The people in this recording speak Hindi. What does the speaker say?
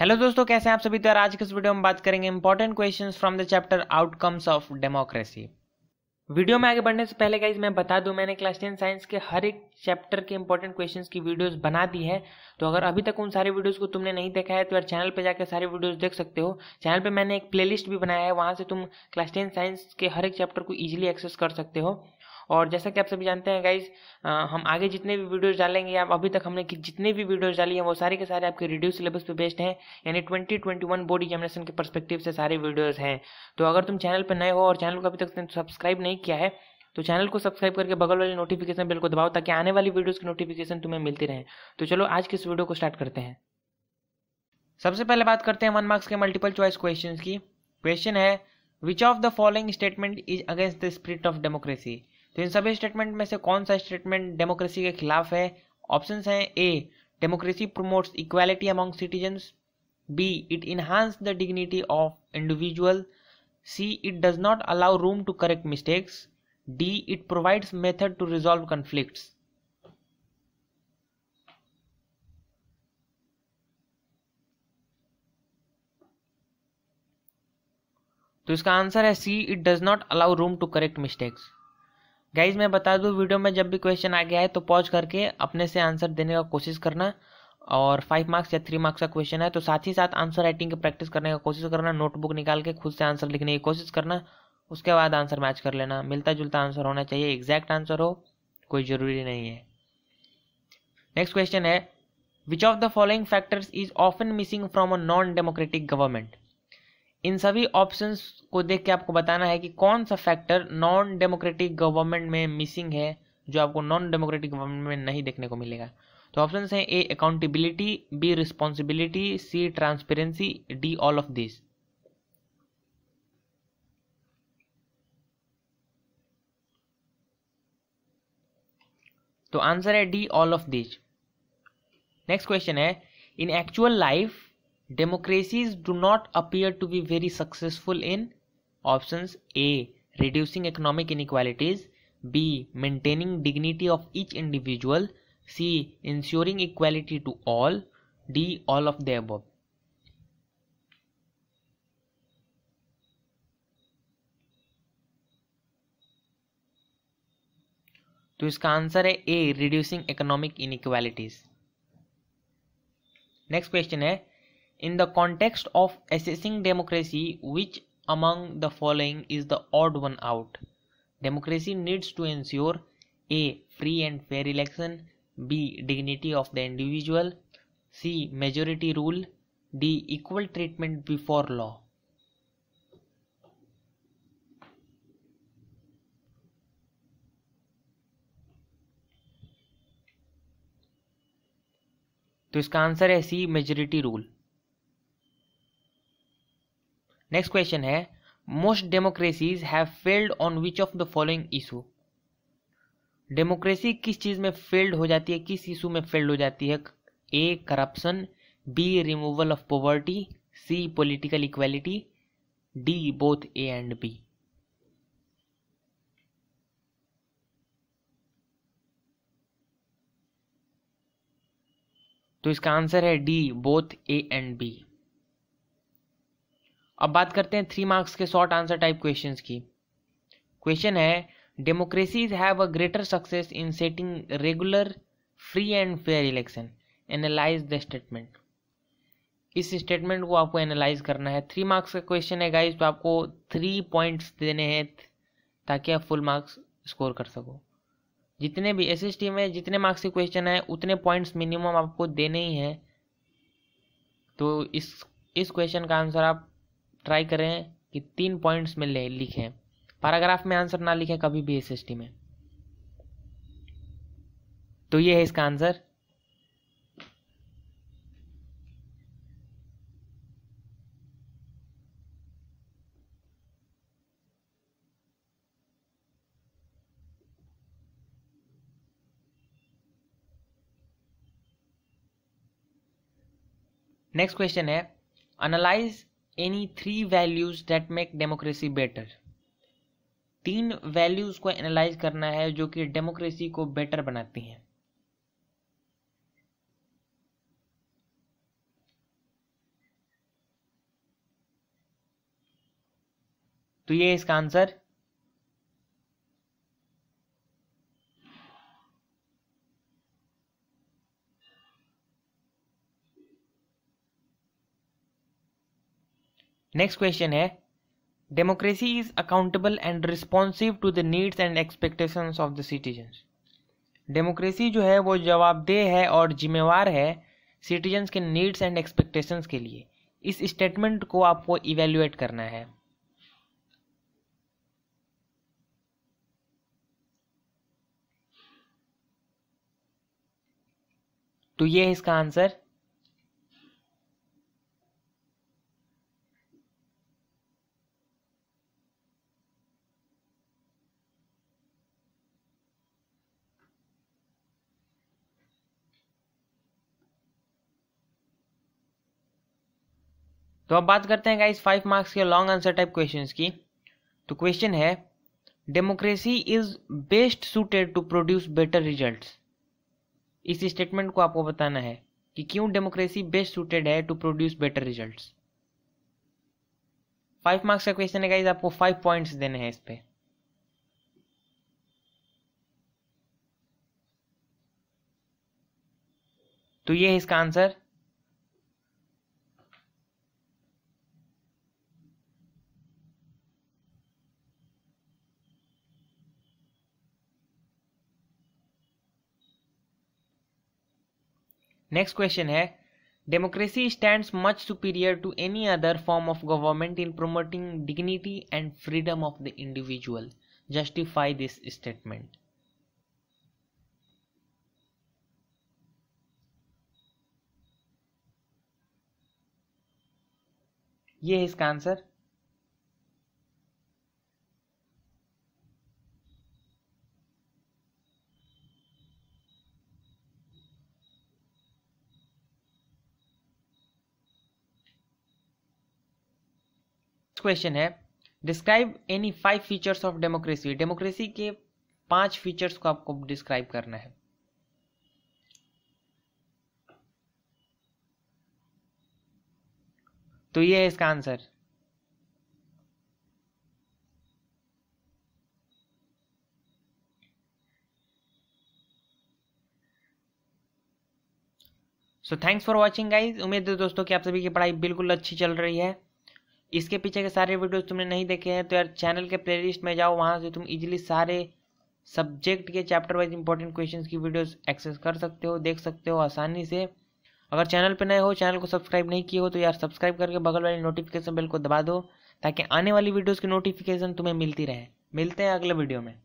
हेलो दोस्तों कैसे हैं आप सभी तो आज के इस वीडियो में बात करेंगे important questions from the chapter outcomes of democracy video में आगे बढ़ने से पहले गाइज मैं बता दूं मैंने क्लास टेन साइंस के हर एक चैप्टर के इंपॉर्टेंट क्वेश्चंस की वीडियोस बना दी है तो अगर अभी तक उन सारे वीडियोस को तुमने नहीं देखा है तो यार चैनल पे जाकर सारे वीडियोस देख सकते हो चैनल पे मैंने एक प्लेलिस्ट भी बनाया है वहाँ से तुम क्लास टेन साइंस के हर एक चैप्टर को ईजिली एक्सेस कर सकते हो और जैसा कि आप सभी जानते हैं गाइज हम आगे जितने भी वीडियोज डालेंगे आप अभी तक हमने जितने भी वीडियोज डाली हैं वो सारे के सारे आपके रिड्यूस सिलेबस पे बेस्ड हैं यानी 2021 बोर्ड एग्जामिनेशन के परस्पेक्टिव से सारे वीडियोज हैं तो अगर तुम चैनल पर नए हो और चैनल को अभी तक सब्सक्राइब नहीं किया है तो चैनल को सब्सक्राइब करके बगल वाली नोटिफिकेशन बिल को दबाओ ताकि आने वाली वीडियोज़ की नोटिफिकेशन तुम्हें मिलती रहे तो चलो आज के इस वीडियो को स्टार्ट करते हैं सबसे पहले बात करते हैं वन मार्क्स के मल्टीपल चॉइस क्वेश्चन की क्वेश्चन है which of the following statement is against the spirit of democracy तो इन सभी स्टेटमेंट में से कौन सा स्टेटमेंट डेमोक्रेसी के खिलाफ है ऑप्शन हैं A democracy promotes equality among citizens B it enhance the dignity of individual C it does not allow room to correct mistakes D it provides method to resolve conflict तो इसका आंसर है C it does not allow room to correct mistakes guys मैं बता दूँ वीडियो में जब भी क्वेश्चन आ गया है तो पॉज करके अपने से आंसर देने का कोशिश करना और फाइव मार्क्स या थ्री मार्क्स का क्वेश्चन है तो साथ ही साथ आंसर राइटिंग की प्रैक्टिस करने का कोशिश करना नोटबुक निकाल के खुद से आंसर लिखने की कोशिश करना उसके बाद आंसर मैच कर लेना मिलता जुलता आंसर होना चाहिए एग्जैक्ट आंसर हो कोई ज़रूरी नहीं है नेक्स्ट क्वेश्चन है which of the following factors is often missing from a non democratic government इन सभी ऑप्शंस को देख के आपको बताना है कि कौन सा फैक्टर नॉन डेमोक्रेटिक गवर्नमेंट में मिसिंग है जो आपको नॉन डेमोक्रेटिक गवर्नमेंट में नहीं देखने को मिलेगा तो ऑप्शन हैं A accountability B responsibility C transparency D all of this तो आंसर है D all of this next question है in actual life Democracies do not appear to be very successful in options A. Reducing economic inequalities, B. Maintaining dignity of each individual, C. Ensuring equality to all, D. All of the above. तो इसका आंसर है A reducing economic inequalities next question है in the context of assessing democracy which among the following is the odd one out democracy needs to ensure a free and fair election b dignity of the individual c majority rule d equal treatment before law तो इसका आंसर है C majority rule next question है most democracies have failed on which of the following issue democracy किस चीज़ में फेल्ड हो जाती है किस इशू में फेल्ड हो जाती है A corruption B removal of poverty C political equality D both A and B तो इसका आंसर है D both A and B अब बात करते हैं थ्री मार्क्स के शॉर्ट आंसर टाइप क्वेश्चन की क्वेश्चन है democracies have a greater success in setting regular free and fair election analyse the statement इस स्टेटमेंट को आपको एनालाइज करना है थ्री मार्क्स का क्वेश्चन है गाइज तो आपको थ्री पॉइंट्स देने हैं ताकि आप फुल मार्क्स स्कोर कर सको जितने भी एस एस टी में जितने मार्क्स के क्वेश्चन है उतने पॉइंट्स मिनिमम आपको देने ही हैं तो इस इस क्वेश्चन का आंसर आप ट्राई करें कि तीन पॉइंट्स में ले लिखें पैराग्राफ में आंसर ना लिखें कभी भी एस में तो ये है इसका आंसर नेक्स्ट क्वेश्चन है analyse any three values that make democracy better तीन वैल्यूज को एनालाइज करना है जो कि डेमोक्रेसी को बेटर बनाती हैं तो ये इसका आंसर नेक्स्ट क्वेश्चन है democracy is accountable and responsive to the needs and expectation of the citizens democracy जो है वो जवाबदेह है और जिम्मेवार है सिटीजन्स के नीड्स एंड एक्सपेक्टेशंस के लिए इस स्टेटमेंट को आपको इवेल्युएट करना है तो ये है इसका आंसर तो अब बात करते हैं गाइस फाइव मार्क्स के लॉन्ग आंसर टाइप क्वेश्चन की तो क्वेश्चन है democracy is best suited to produce better result इस स्टेटमेंट को आपको बताना है कि क्यों डेमोक्रेसी बेस्ट सुटेड है to produce better result five marks का क्वेश्चन है गाइज आपको फाइव पॉइंट्स देने हैं इस पर तो ये है इसका आंसर नेक्स्ट क्वेश्चन है democracy stand much superior to any other form of government in promoting dignity and freedom of the individual justify this statement ये है इसका आंसर क्वेश्चन है describe any five features of democracy democracy के पांच फीचर्स को आपको डिस्क्राइब करना है तो ये है इसका answer so thanks for watching guys उम्मीद है दोस्तों कि आप सभी की पढ़ाई बिल्कुल अच्छी चल रही है इसके पीछे के सारे वीडियोस तुमने नहीं देखे हैं तो यार चैनल के प्लेलिस्ट में जाओ वहाँ से तुम इजीली सारे सब्जेक्ट के चैप्टर वाइज इंपॉर्टेंट क्वेश्चंस की वीडियोस एक्सेस कर सकते हो देख सकते हो आसानी से अगर चैनल पर नए हो चैनल को सब्सक्राइब नहीं किए हो तो यार सब्सक्राइब करके बगल वाली नोटिफिकेशन बिल को दबा दो ताकि आने वाली वीडियोज़ की नोटिफिकेशन तुम्हें मिलती रहे मिलते हैं अगले वीडियो में